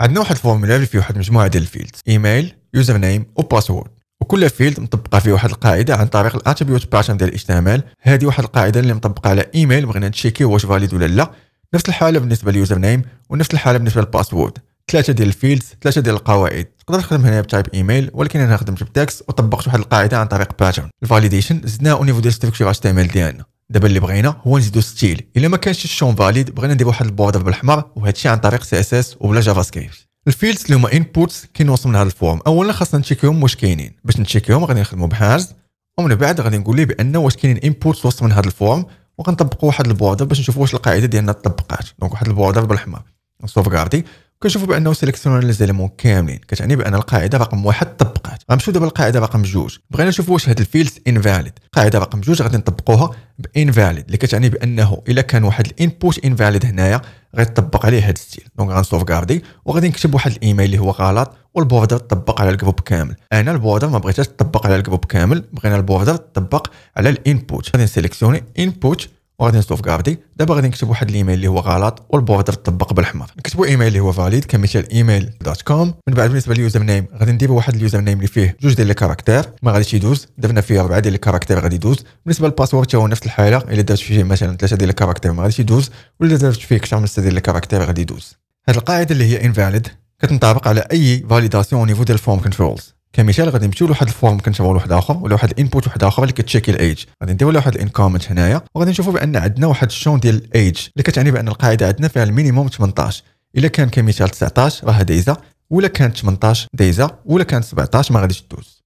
عندنا واحد اللي فيه واحد مجموعه ديال الفيلدز ايميل يوزر نيم وباسورد وكل فيلد مطبقه فيه واحد القاعده عن طريق الاتريبيوت باترن ديال الاتش هذه واحد القاعده اللي مطبقه على ايميل بغينا نتشيكي واش فاليد ولا لا نفس الحاله بالنسبه لليوزر نيم ونفس الحاله بالنسبه للباسورد ثلاثه ديال الفيلدز ثلاثه ديال القواعد تقدر تخدم هنا بتايب ايميل ولكن انا خدمت بتاكس وطبقت واحد القاعده عن طريق باترن الفاليديشن زدناها او نيفو ديال ستركتور اتش تي ام ال ديالنا دابا اللي بغينا هو نزيدو ستيل الا ما كانش الشون فاليد بغينا ندير واحد البوردر بالاحمر وهادشي عن طريق سي اس اس وبلا جافا سكريبت الفيلدز اللي هما انبوتس كينوصل من هذا الفورم اولا خاصنا نتشيكيهم واش كاينين باش نتشيكيهم غادي نخدمو بحاجز ومن بعد غادي نقول ليه بان واش كاينين انبوتس وصل من هذا الفورم وغنطبقوا واحد البوردر باش نشوفوا واش القاعده ديالنا تطبقات دونك واحد البوردر بالاحمر نسوفغاردي كنشوفوا بانه سيليكسيون لي زيليمون كاملين كتعني بان القاعده رقم واحد طبق غنمشيو دابا القاعده رقم جوج بغينا نشوفوا واش هاد الفيلد انفاليد القاعده رقم جوج غادي نطبقوها بانفاليد اللي كتعني بانه الا كان واحد الانبوت انفاليد هنايا غيطبق عليه هاد الستيل دونك غنسوفغاردي وغادي نكتب واحد الايميل اللي هو غلط والبوردر طبق على الجروب كامل انا البوردر ما بغيتهاش تطبق على الجروب كامل بغينا البوردر تطبق على الانبوت غادي نسيليكسيوني انبوت وغادي نسلو في كاردي دابا غادي نكتب واحد الايميل اللي هو غلط والبوردر طبق بالاحمر نكتبوا ايميل اللي هو فاليد كمثال ايميل دوت كوم من بعد بالنسبه لليوزر نيم غادي نديروا واحد اليوزر نيم اللي فيه جوج ديال الكاركتير ما غاديش يدوز درنا فيه اربعه ديال الكاركتير غادي يدوز بالنسبه للباسورد حتى هو نفس الحاله الا درت فيه مثلا ثلاثه ديال الكاركتير ما غاديش يدوز ولا درت فيه اكثر من سته ديال الكاركتير غادي يدوز هذه القاعده اللي هي انفاليد كتنطبق على اي فاليداسيون نيفو ديال الفورم كنترولز كمثال غادي نمشيو لواحد الفورم كنشوفو لواحد اخر ولا واحد الانبوت واحد اخر اللي كتشيكي الايج غادي نديرو لواحد الانكومنت هنايا وغادي نشوفو بان عندنا واحد الشون ديال الايج اللي كتعني بان القاعده عندنا فيها المينيموم 18 الا كان كمثال 19 راه دايزه ولا كانت 18 دايزه ولا كانت 17 ما غاديش دوز